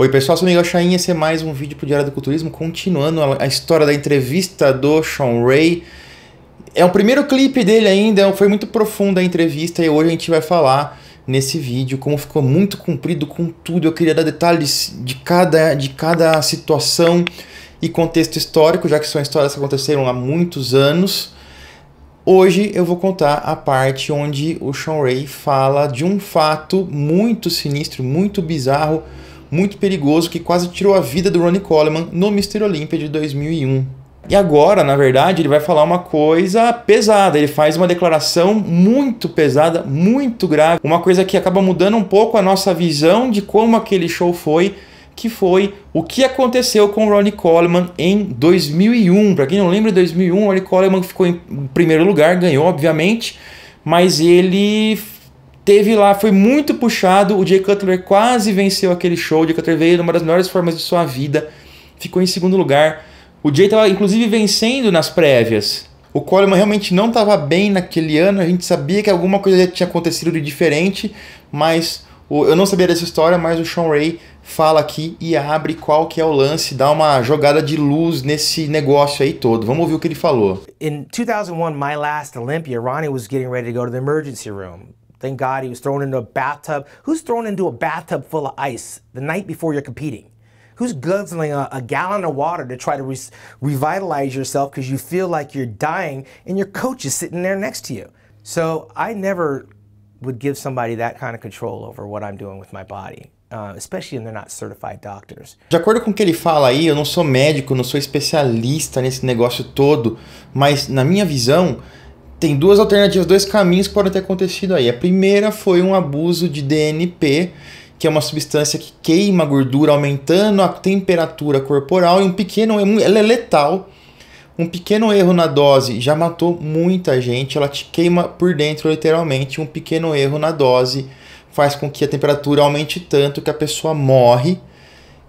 Oi pessoal, sou Miguel Chain, esse é mais um vídeo pro Diário do Culturismo, continuando a história da entrevista do Sean Ray. É o primeiro clipe dele ainda, foi muito profunda a entrevista e hoje a gente vai falar nesse vídeo como ficou muito comprido com tudo. Eu queria dar detalhes de cada, de cada situação e contexto histórico, já que são histórias que aconteceram há muitos anos. Hoje eu vou contar a parte onde o Sean Ray fala de um fato muito sinistro, muito bizarro muito perigoso que quase tirou a vida do Ronnie Coleman no Mr. Olympia de 2001. E agora, na verdade, ele vai falar uma coisa pesada. Ele faz uma declaração muito pesada, muito grave, uma coisa que acaba mudando um pouco a nossa visão de como aquele show foi, que foi o que aconteceu com o Ronnie Coleman em 2001. Para quem não lembra, em 2001 o Ronnie Coleman ficou em primeiro lugar, ganhou obviamente, mas ele Teve lá, foi muito puxado. O Jay Cutler quase venceu aquele show. O Jay Cutler veio numa das melhores formas de sua vida. Ficou em segundo lugar. O Jay estava inclusive vencendo nas prévias. O Coleman realmente não estava bem naquele ano. A gente sabia que alguma coisa tinha acontecido de diferente, mas o, eu não sabia dessa história, mas o Sean Ray fala aqui e abre qual que é o lance, dá uma jogada de luz nesse negócio aí todo. Vamos ouvir o que ele falou. In 2001, my last Olympia, Ronnie was getting ready to go to the emergency room. Thank God he was thrown into a bathtub. Who's thrown into a bathtub full of ice the night before you're competing? Who's guzzling a, a gallon of water to try to re revitalize yourself because you feel like you're dying and your coach is sitting there next to you? So I never would give somebody that kind of control over what I'm doing with my body. Uh, especially when they're not certified doctors. De acordo com o que ele fala aí, eu não sou médico, não sou especialista nesse negócio todo, mas na minha visão, tem duas alternativas, dois caminhos que podem ter acontecido aí. A primeira foi um abuso de DNP, que é uma substância que queima gordura, aumentando a temperatura corporal, e um pequeno erro, ela é letal. Um pequeno erro na dose já matou muita gente, ela te queima por dentro, literalmente. Um pequeno erro na dose faz com que a temperatura aumente tanto que a pessoa morre.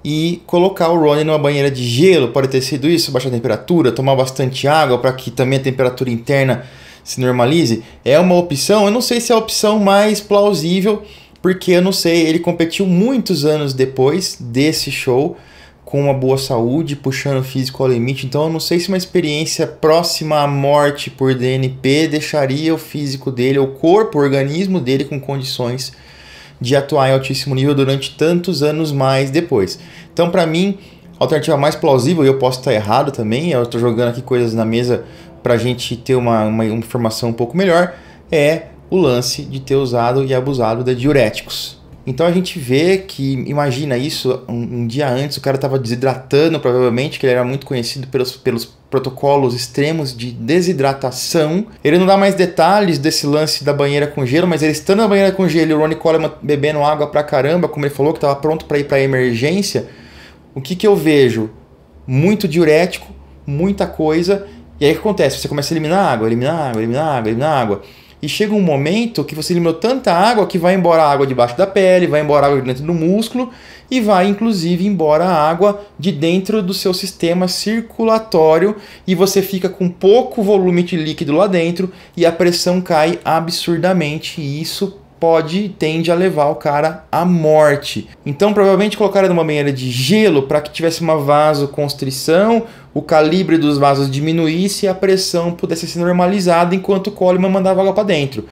E colocar o Rony numa banheira de gelo pode ter sido isso, baixar a temperatura, tomar bastante água para que também a temperatura interna se normalize, é uma opção. Eu não sei se é a opção mais plausível, porque eu não sei. Ele competiu muitos anos depois desse show com uma boa saúde, puxando o físico ao limite. Então, eu não sei se uma experiência próxima à morte por DNP deixaria o físico dele, o corpo, o organismo dele com condições de atuar em altíssimo nível durante tantos anos mais depois. Então, para mim, alternativa mais plausível, e eu posso estar errado também, eu estou jogando aqui coisas na mesa para a gente ter uma, uma informação um pouco melhor, é o lance de ter usado e abusado de diuréticos. Então a gente vê que, imagina isso, um, um dia antes o cara estava desidratando, provavelmente, que ele era muito conhecido pelos, pelos protocolos extremos de desidratação. Ele não dá mais detalhes desse lance da banheira com gelo, mas ele estando na banheira com gelo e o Ronnie Coleman bebendo água pra caramba, como ele falou que estava pronto para ir para emergência, o que, que eu vejo? Muito diurético, muita coisa. E aí o que acontece? Você começa a eliminar água, eliminar água, eliminar água, eliminar água. E chega um momento que você eliminou tanta água que vai embora a água debaixo da pele, vai embora a água dentro do músculo e vai inclusive embora a água de dentro do seu sistema circulatório e você fica com pouco volume de líquido lá dentro e a pressão cai absurdamente e isso pode e tende a levar o cara à morte. Então, provavelmente colocaram numa banheira de gelo para que tivesse uma vasoconstrição, o calibre dos vasos diminuísse e a pressão pudesse ser normalizada enquanto o Coleman mandava água para dentro.